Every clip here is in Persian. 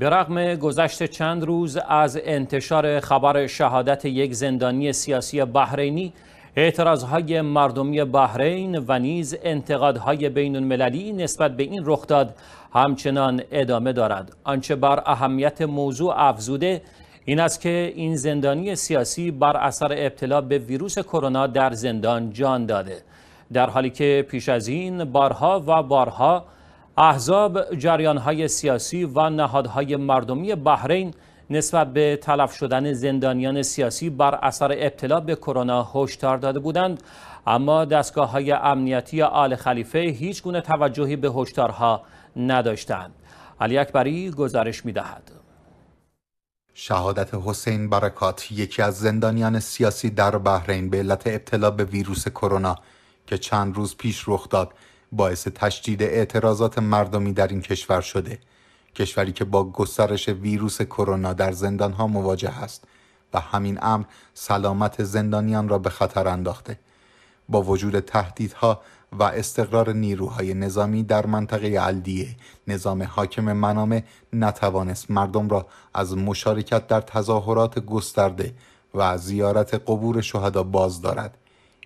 به رغم گذشت چند روز از انتشار خبر شهادت یک زندانی سیاسی بحرینی اعتراضهای مردمی بحرین و نیز انتقادهای بین المللی نسبت به این رخداد همچنان ادامه دارد آنچه بر اهمیت موضوع افزوده این است که این زندانی سیاسی بر اثر ابتلا به ویروس کرونا در زندان جان داده در حالی که پیش از این بارها و بارها احزاب جریانهای سیاسی و نهادهای مردمی بحرین نسبت به تلف شدن زندانیان سیاسی بر اثر ابتلا به کرونا هشدار داده بودند اما دستگاه های امنیتی آل خلیفه هیچ گونه توجهی به هشدارها نداشتند علی اکبری گزارش دهد. شهادت حسین برکات یکی از زندانیان سیاسی در بحرین به علت ابتلا به ویروس کرونا که چند روز پیش رخ داد باعث تشدید اعتراضات مردمی در این کشور شده کشوری که با گسترش ویروس کرونا در ها مواجه است و همین امر سلامت زندانیان را به خطر انداخته با وجود تهدیدها و استقرار نیروهای نظامی در منطقه الدیه نظام حاکم منامه نتوانست مردم را از مشارکت در تظاهرات گسترده و زیارت قبور شهدا باز دارد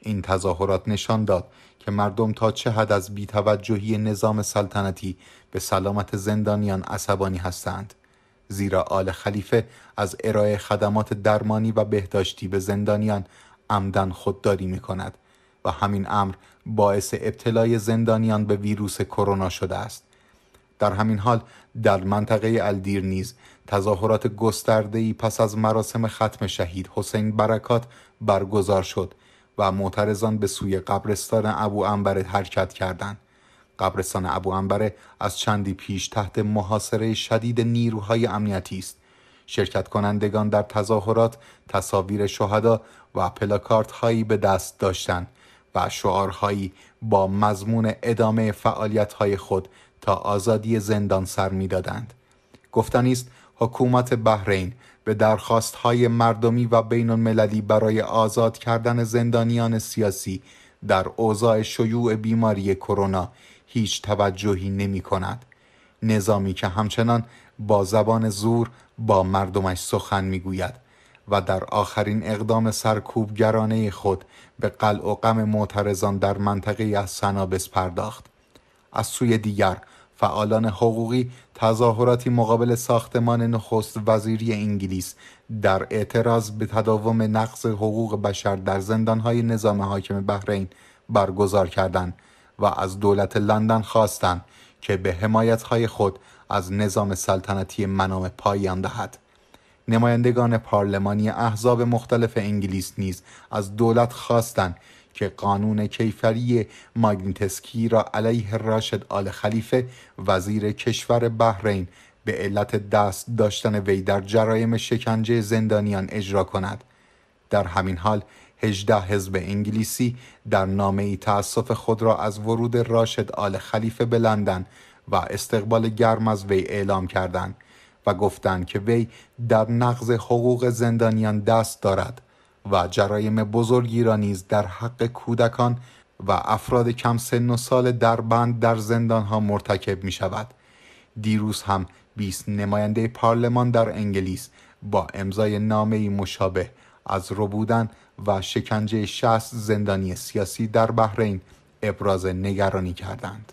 این تظاهرات نشان داد که مردم تا چه حد از بیتوجهی نظام سلطنتی به سلامت زندانیان عصبانی هستند زیرا آل خلیفه از ارائه خدمات درمانی و بهداشتی به زندانیان عمدن خودداری می کند و همین امر باعث ابتلای زندانیان به ویروس کرونا شده است در همین حال در منطقه الدیر نیز تظاهرات ای پس از مراسم ختم شهید حسین برکات برگزار شد و معترضان به سوی قبرستان ابو انبر حرکت کردند قبرستان ابو انبر از چندی پیش تحت محاصره شدید نیروهای امنیتی است شرکت کنندگان در تظاهرات تصاویر شهدا و پلاکارت هایی به دست داشتند و شعارهایی با مضمون ادامه فعالیت های خود تا آزادی زندان سر میدادند دادند است حکومت بحرین به درخواست های مردمی و بین المللی برای آزاد کردن زندانیان سیاسی در اوضاع شیوع بیماری کرونا هیچ توجهی نمی کند. نظامی که همچنان با زبان زور با مردمش سخن می گوید و در آخرین اقدام سرکوبگرانه خود به قلع و غم معترضان در منطقه از سنابس پرداخت. از سوی دیگر فعالان حقوقی تظاهراتی مقابل ساختمان نخست وزیری انگلیس در اعتراض به تداوم نقض حقوق بشر در زندانهای نظام حاکم بحرین برگزار کردند و از دولت لندن خواستند که به حمایتهای خود از نظام سلطنتی منام پایان دهد نمایندگان پارلمانی احزاب مختلف انگلیس نیز از دولت خواستند که قانون کیفری ماگنیتسکی را علیه راشد آل خلیفه وزیر کشور بحرین به علت دست داشتن وی در جرایم شکنجه زندانیان اجرا کند در همین حال هجده حزب انگلیسی در نامه ای خود را از ورود راشد آل خلیفه به لندن و استقبال گرم از وی اعلام کردند و گفتند که وی در نقض حقوق زندانیان دست دارد و جرایم بزرگی را نیز در حق کودکان و افراد کم سن و سال در بند در زندان ها مرتکب می شود دیروز هم 20 نماینده پارلمان در انگلیس با امضای نامه مشابه از ربودن و شکنجه 60 زندانی سیاسی در بحرین ابراز نگرانی کردند